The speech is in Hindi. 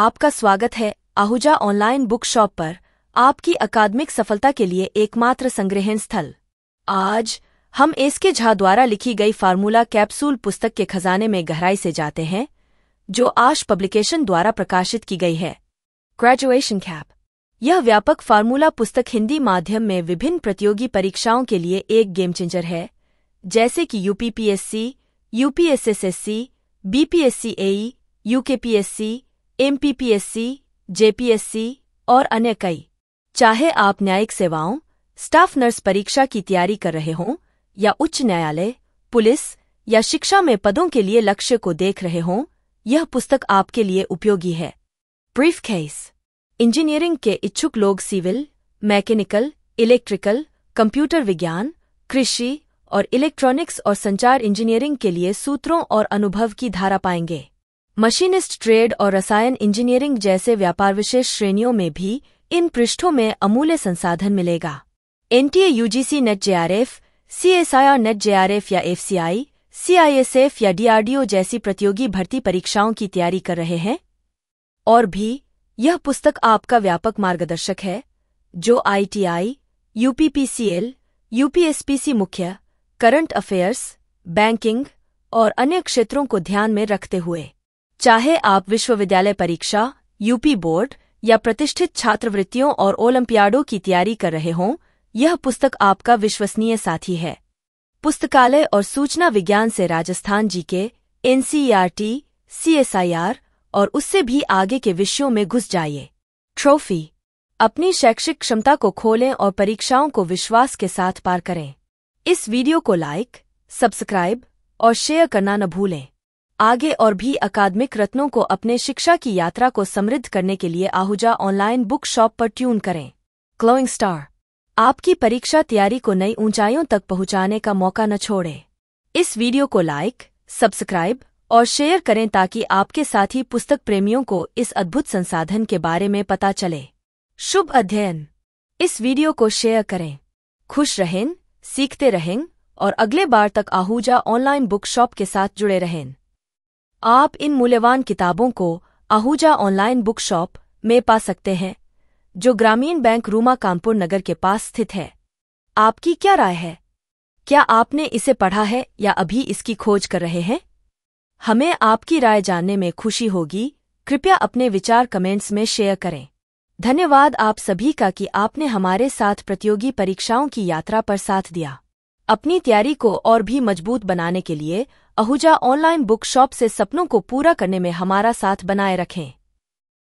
आपका स्वागत है आहूजा ऑनलाइन बुक शॉप पर आपकी अकादमिक सफलता के लिए एकमात्र संग्रहण स्थल आज हम एस के झा द्वारा लिखी गई फार्मूला कैप्सूल पुस्तक के खजाने में गहराई से जाते हैं जो आश पब्लिकेशन द्वारा प्रकाशित की गई है ग्रेजुएशन कैप यह व्यापक फार्मूला पुस्तक हिंदी माध्यम में विभिन्न प्रतियोगी परीक्षाओं के लिए एक गेम चेंजर है जैसे कि UPPSC UPSSSC BPSC AE UKPSC MPPSC JPSC और अन्य कई चाहे आप न्यायिक सेवाओं स्टाफ नर्स परीक्षा की तैयारी कर रहे हों या उच्च न्यायालय पुलिस या शिक्षा में पदों के लिए लक्ष्य को देख रहे हों यह पुस्तक आपके लिए उपयोगी है ब्रीफ खेस इंजीनियरिंग के इच्छुक लोग सिविल मैकेनिकल इलेक्ट्रिकल कंप्यूटर विज्ञान कृषि और इलेक्ट्रॉनिक्स और संचार इंजीनियरिंग के लिए सूत्रों और अनुभव की धारा पाएंगे मशीनिस्ट ट्रेड और रसायन इंजीनियरिंग जैसे व्यापार विशेष श्रेणियों में भी इन पृष्ठों में अमूल्य संसाधन मिलेगा NTA UGC NET JRF CSIR NET JRF या एफसीआई सीआईएसएफ या डीआरडीओ जैसी प्रतियोगी भर्ती परीक्षाओं की तैयारी कर रहे हैं और भी यह पुस्तक आपका व्यापक मार्गदर्शक है जो आईटीआई यूपीपीसीएल यूपीएसपीसी मुख्य करंट अफेयर्स बैंकिंग और अन्य क्षेत्रों को ध्यान में रखते हुए चाहे आप विश्वविद्यालय परीक्षा यूपी बोर्ड या प्रतिष्ठित छात्रवृत्तियों और ओलंपियाडों की तैयारी कर रहे हों यह पुस्तक आपका विश्वसनीय साथी है पुस्तकालय और सूचना विज्ञान से राजस्थान जी के एनसीईआरटी सीएसआईआर और उससे भी आगे के विषयों में घुस जाइए ट्रॉफी अपनी शैक्षिक क्षमता को खोलें और परीक्षाओं को विश्वास के साथ पार करें इस वीडियो को लाइक सब्सक्राइब और शेयर करना न भूलें आगे और भी अकादमिक रत्नों को अपने शिक्षा की यात्रा को समृद्ध करने के लिए आहूजा ऑनलाइन बुक शॉप पर ट्यून करें क्लोइंग स्टार आपकी परीक्षा तैयारी को नई ऊंचाइयों तक पहुंचाने का मौका न छोड़ें इस वीडियो को लाइक सब्सक्राइब और शेयर करें ताकि आपके साथी पुस्तक प्रेमियों को इस अद्भुत संसाधन के बारे में पता चले शुभ अध्ययन इस वीडियो को शेयर करें खुश रहें सीखते रहें और अगले बार तक आहूजा ऑनलाइन बुक शॉप के साथ जुड़े रहें आप इन मूल्यवान किताबों को आहूजा ऑनलाइन बुक शॉप में पा सकते हैं जो ग्रामीण बैंक रूमा कानपुर नगर के पास स्थित है आपकी क्या राय है क्या आपने इसे पढ़ा है या अभी इसकी खोज कर रहे हैं हमें आपकी राय जानने में खुशी होगी कृपया अपने विचार कमेंट्स में शेयर करें धन्यवाद आप सभी का कि आपने हमारे साथ प्रतियोगी परीक्षाओं की यात्रा पर साथ दिया अपनी तैयारी को और भी मजबूत बनाने के लिए अहुजा ऑनलाइन बुक शॉप से सपनों को पूरा करने में हमारा साथ बनाए रखें